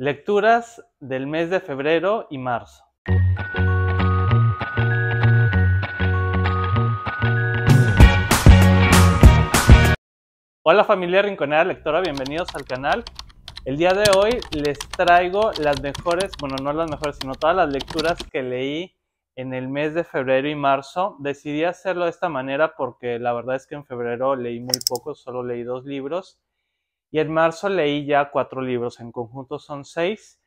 Lecturas del mes de febrero y marzo. Hola familia Rinconera Lectora, bienvenidos al canal. El día de hoy les traigo las mejores, bueno, no las mejores, sino todas las lecturas que leí en el mes de febrero y marzo. Decidí hacerlo de esta manera porque la verdad es que en febrero leí muy poco, solo leí dos libros y en marzo leí ya cuatro libros, en conjunto son seis.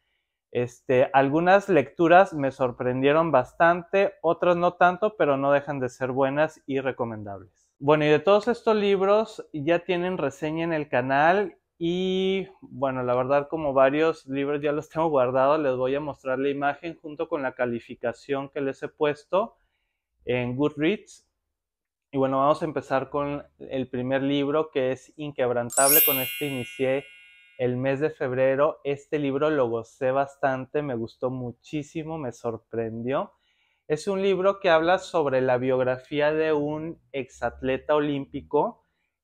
Este, algunas lecturas me sorprendieron bastante, otras no tanto, pero no dejan de ser buenas y recomendables. Bueno, y de todos estos libros ya tienen reseña en el canal y bueno, la verdad como varios libros ya los tengo guardados, les voy a mostrar la imagen junto con la calificación que les he puesto en Goodreads y bueno, vamos a empezar con el primer libro que es Inquebrantable. Con este inicié el mes de febrero. Este libro lo gocé bastante, me gustó muchísimo, me sorprendió. Es un libro que habla sobre la biografía de un exatleta olímpico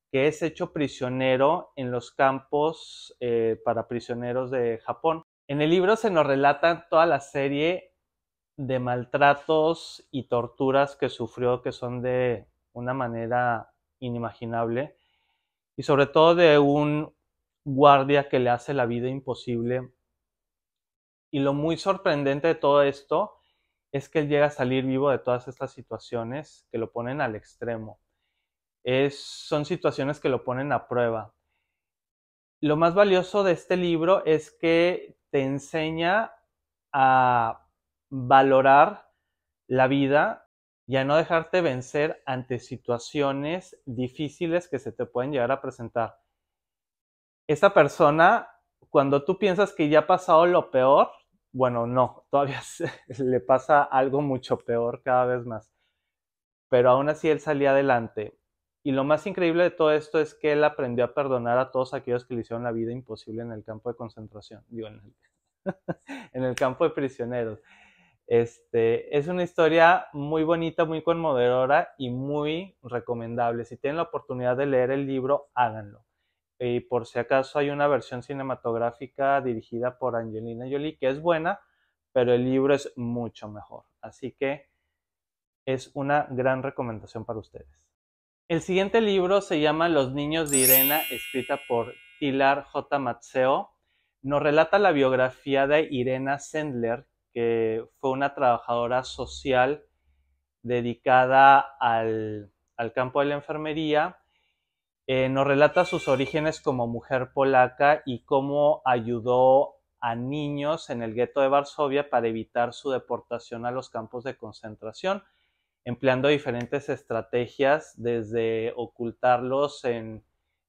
que es hecho prisionero en los campos eh, para prisioneros de Japón. En el libro se nos relata toda la serie de maltratos y torturas que sufrió, que son de una manera inimaginable y sobre todo de un guardia que le hace la vida imposible. Y lo muy sorprendente de todo esto es que él llega a salir vivo de todas estas situaciones que lo ponen al extremo. Es, son situaciones que lo ponen a prueba. Lo más valioso de este libro es que te enseña a valorar la vida y a no dejarte vencer ante situaciones difíciles que se te pueden llegar a presentar. Esta persona, cuando tú piensas que ya ha pasado lo peor, bueno, no, todavía le pasa algo mucho peor cada vez más. Pero aún así él salía adelante. Y lo más increíble de todo esto es que él aprendió a perdonar a todos aquellos que le hicieron la vida imposible en el campo de concentración, en el campo de prisioneros. Este, es una historia muy bonita, muy conmovedora y muy recomendable. Si tienen la oportunidad de leer el libro, háganlo. Y por si acaso hay una versión cinematográfica dirigida por Angelina Jolie que es buena, pero el libro es mucho mejor. Así que es una gran recomendación para ustedes. El siguiente libro se llama Los niños de Irena, escrita por Tilar J. Matzeo. Nos relata la biografía de Irena Sendler, que fue una trabajadora social dedicada al, campo de la enfermería. Eh, nos relata sus orígenes como mujer polaca y cómo ayudó a niños en el gueto de Varsovia para evitar su deportación a los campos de concentración, empleando diferentes estrategias desde ocultarlos en,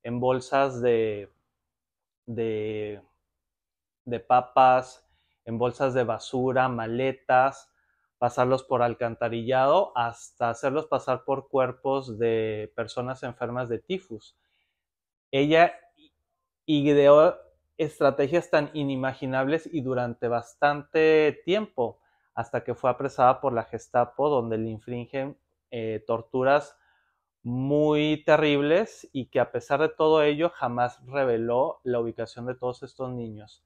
bolsas de papas, en bolsas de basura, maletas, pasarlos por alcantarillado, hasta hacerlos pasar por cuerpos de personas enfermas de tifus. Ella ideó estrategias tan inimaginables y durante bastante tiempo, hasta que fue apresada por la Gestapo, donde le infringen eh, torturas muy terribles y que a pesar de todo ello jamás reveló la ubicación de todos estos niños.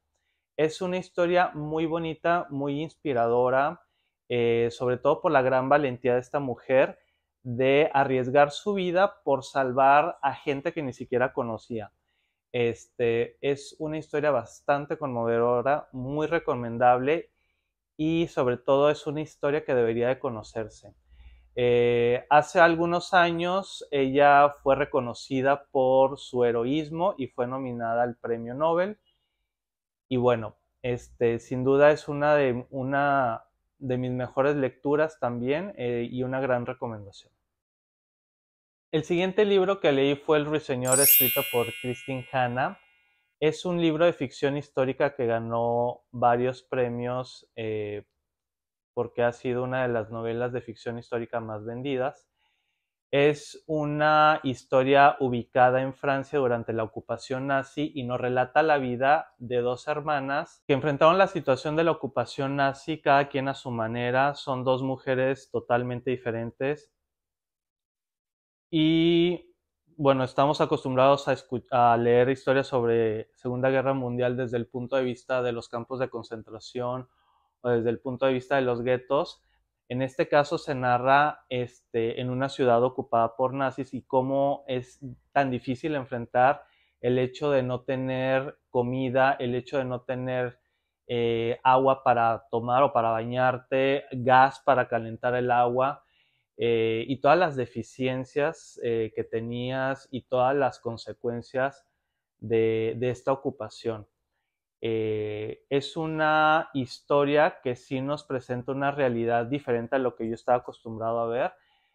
Es una historia muy bonita, muy inspiradora, eh, sobre todo por la gran valentía de esta mujer de arriesgar su vida por salvar a gente que ni siquiera conocía. Este, es una historia bastante conmovedora, muy recomendable y sobre todo es una historia que debería de conocerse. Eh, hace algunos años ella fue reconocida por su heroísmo y fue nominada al Premio Nobel. Y bueno, este, sin duda es una de, una de mis mejores lecturas también eh, y una gran recomendación. El siguiente libro que leí fue El Ruiseñor, escrito por Christine Hanna. Es un libro de ficción histórica que ganó varios premios eh, porque ha sido una de las novelas de ficción histórica más vendidas es una historia ubicada en Francia durante la ocupación nazi y nos relata la vida de dos hermanas que enfrentaron la situación de la ocupación nazi cada quien a su manera. Son dos mujeres totalmente diferentes. Y bueno, estamos acostumbrados a, a leer historias sobre Segunda Guerra Mundial desde el punto de vista de los campos de concentración o desde el punto de vista de los guetos en este caso se narra este, en una ciudad ocupada por nazis y cómo es tan difícil enfrentar el hecho de no tener comida, el hecho de no tener eh, agua para tomar o para bañarte, gas para calentar el agua eh, y todas las deficiencias eh, que tenías y todas las consecuencias de esta ocupación. Eh, es una historia que sí nos presenta una realidad diferente a lo que yo estaba acostumbrado a ver.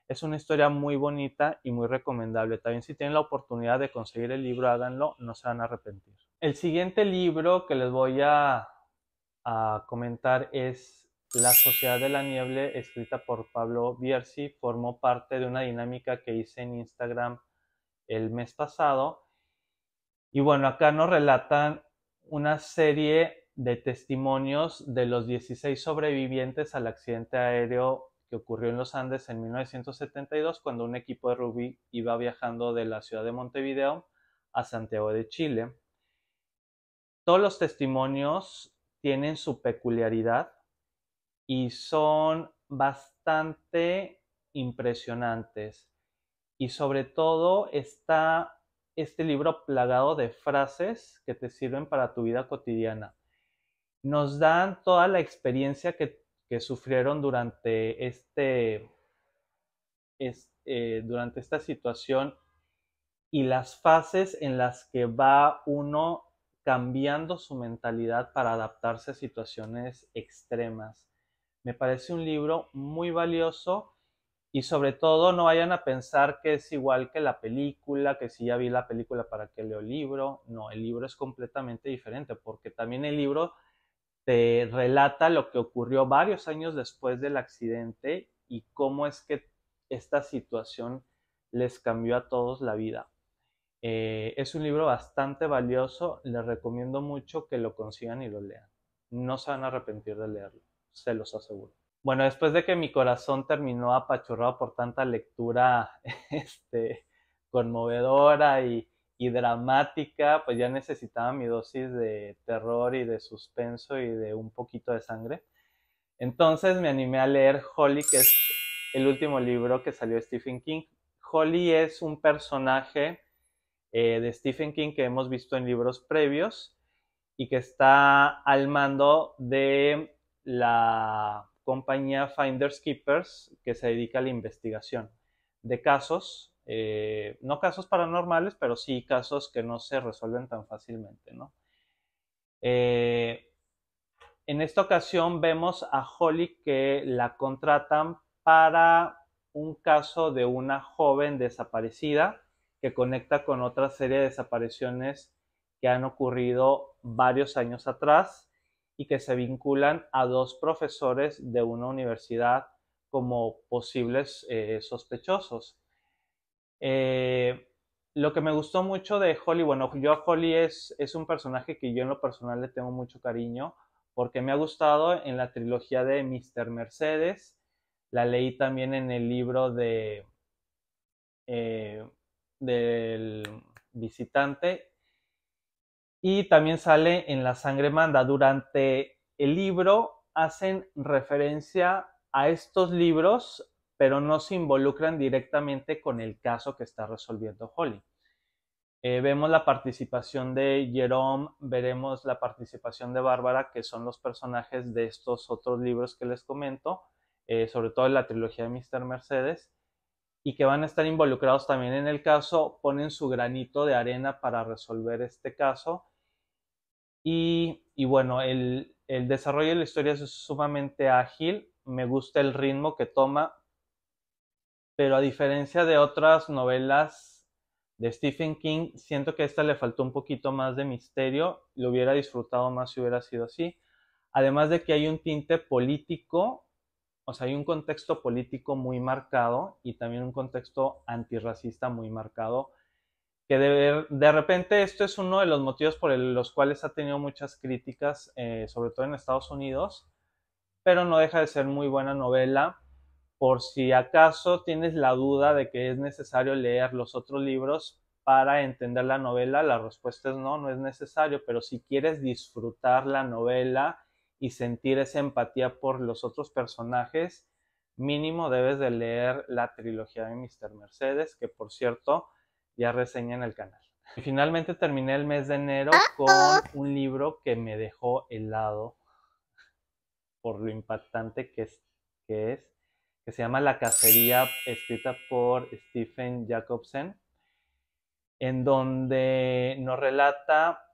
Es una historia muy bonita y muy recomendable. También si tienen la oportunidad de conseguir el libro, háganlo, no se van a arrepentir. El siguiente libro que les voy a, a comentar es La Sociedad de la Niebla, escrita por Pablo Bierzi. Formó parte de una dinámica que hice en Instagram el mes pasado. Y bueno, acá nos relatan una serie de testimonios de los 16 sobrevivientes al accidente aéreo que ocurrió en los Andes en 1972 cuando un equipo de rugby iba viajando de la ciudad de Montevideo a Santiago de Chile. Todos los testimonios tienen su peculiaridad y son bastante impresionantes. Y sobre todo está este libro plagado de frases que te sirven para tu vida cotidiana. Nos dan toda la experiencia que, sufrieron durante, este, eh, durante esta situación y las fases en las que va uno cambiando su mentalidad para adaptarse a situaciones extremas. Me parece un libro muy valioso y sobre todo no vayan a pensar que es igual que la película, que si ya vi la película para que leo el libro. No, el libro es completamente diferente porque también el libro te relata lo que ocurrió varios años después del accidente y cómo es que esta situación les cambió a todos la vida. Eh, es un libro bastante valioso, les recomiendo mucho que lo consigan y lo lean. No se van a arrepentir de leerlo, se los aseguro bueno, después de que mi corazón terminó apachurrado por tanta lectura este, conmovedora y, dramática, pues ya necesitaba mi dosis de terror y de suspenso y de un poquito de sangre. Entonces me animé a leer Holly, que es el último libro que salió Stephen King. Holly es un personaje eh, de Stephen King que hemos visto en libros previos y que está al mando de la compañía Finders Keepers que se dedica a la investigación de casos, eh, no casos paranormales, pero sí casos que no se resuelven tan fácilmente, ¿no? Eh, en esta ocasión vemos a Holly que la contratan para un caso de una joven desaparecida que conecta con otra serie de desapariciones que han ocurrido varios años atrás y que se vinculan a dos profesores de una universidad como posibles eh, sospechosos. Eh, lo que me gustó mucho de Holly, bueno, yo a Holly es, es un personaje que yo en lo personal le tengo mucho cariño porque me ha gustado en la trilogía de Mr. Mercedes, la leí también en el libro de eh, del visitante y también sale en La sangre manda. Durante el libro hacen referencia a estos libros, pero no se involucran directamente con el caso que está resolviendo Holly. Eh, vemos la participación de Jerome, veremos la participación de Bárbara, que son los personajes de estos otros libros que les comento, eh, sobre todo en la trilogía de Mr. Mercedes y que van a estar involucrados también en el caso, ponen su granito de arena para resolver este caso. Y, bueno, el, el desarrollo de la historia es sumamente ágil, me gusta el ritmo que toma, pero a diferencia de otras novelas de Stephen King, siento que a esta le faltó un poquito más de misterio, lo hubiera disfrutado más si hubiera sido así. Además de que hay un tinte político o sea, hay un contexto político muy marcado y también un contexto antirracista muy marcado, que de, repente esto es uno de los motivos por los cuales ha tenido muchas críticas, eh, sobre todo en Estados Unidos, pero no deja de ser muy buena novela por si acaso tienes la duda de que es necesario leer los otros libros para entender la novela, la respuesta es no, no es necesario, pero si quieres disfrutar la novela y sentir esa empatía por los otros personajes, mínimo debes de leer la trilogía de Mr. Mercedes, que por cierto ya reseña en el canal. Y finalmente terminé el mes de enero ah, con ah. un libro que me dejó helado por lo impactante que es, que es, que se llama La cacería, escrita por Stephen Jacobsen, en donde nos relata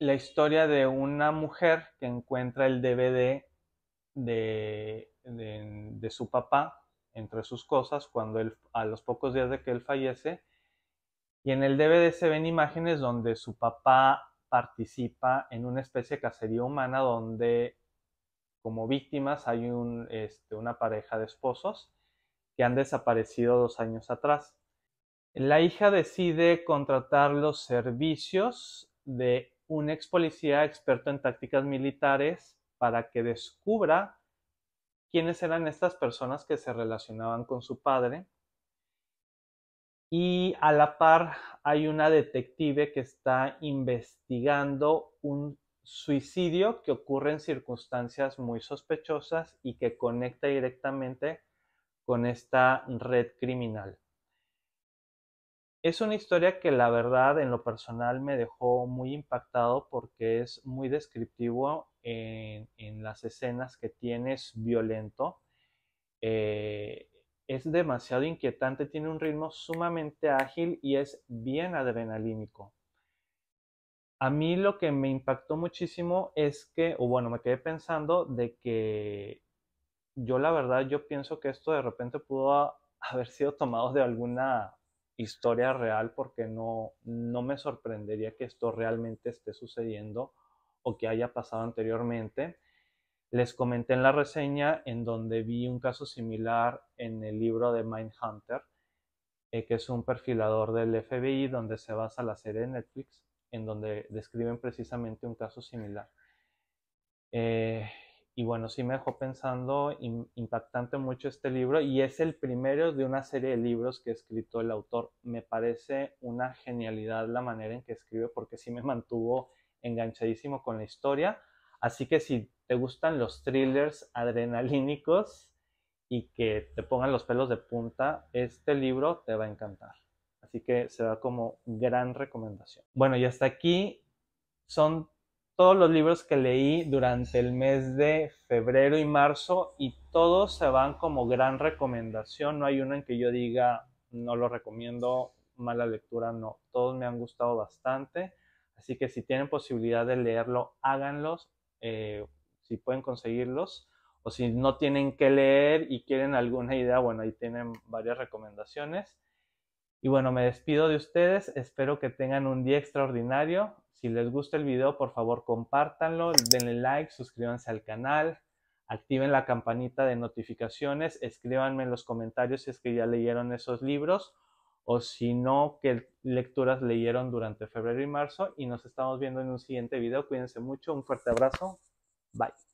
la historia de una mujer que encuentra el DVD de, su papá entre sus cosas cuando él, a los pocos días de que él fallece. Y en el DVD se ven imágenes donde su papá participa en una especie de cacería humana donde como víctimas hay un, este, una pareja de esposos que han desaparecido dos años atrás. La hija decide contratar los servicios de un ex policía experto en tácticas militares para que descubra quiénes eran estas personas que se relacionaban con su padre. Y a la par hay una detective que está investigando un suicidio que ocurre en circunstancias muy sospechosas y que conecta directamente con esta red criminal. Es una historia que la verdad en lo personal me dejó muy impactado porque es muy descriptivo en, las escenas que tienes violento. Eh, es demasiado inquietante, tiene un ritmo sumamente ágil y es bien adrenalínico. A mí lo que me impactó muchísimo es que, o bueno, me quedé pensando de que yo la verdad, yo pienso que esto de repente pudo haber sido tomado de alguna historia real porque no, no me sorprendería que esto realmente esté sucediendo o que haya pasado anteriormente. Les comenté en la reseña en donde vi un caso similar en el libro de Mindhunter, eh, que es un perfilador del FBI donde se basa la serie de Netflix, en donde describen precisamente un caso similar. Eh, y bueno, sí me dejó pensando impactante mucho este libro y es el primero de una serie de libros que ha escrito el autor. Me parece una genialidad la manera en que escribe porque sí me mantuvo enganchadísimo con la historia. Así que si te gustan los thrillers adrenalínicos y que te pongan los pelos de punta, este libro te va a encantar. Así que se da como gran recomendación. Bueno, y hasta aquí son todos los libros que leí durante el mes de febrero y marzo y todos se van como gran recomendación. No hay uno en que yo diga no lo recomiendo, mala lectura, no. Todos me han gustado bastante. Así que si tienen posibilidad de leerlo, háganlos, eh, si pueden conseguirlos. O si no tienen que leer y quieren alguna idea, bueno, ahí tienen varias recomendaciones. Y bueno, me despido de ustedes. Espero que tengan un día extraordinario si les gusta el video, por favor, compártanlo, denle like, suscríbanse al canal, activen la campanita de notificaciones, escríbanme en los comentarios si es que ya leyeron esos libros o si no, qué lecturas leyeron durante febrero y marzo. Y nos estamos viendo en un siguiente video. Cuídense mucho, un fuerte abrazo. Bye.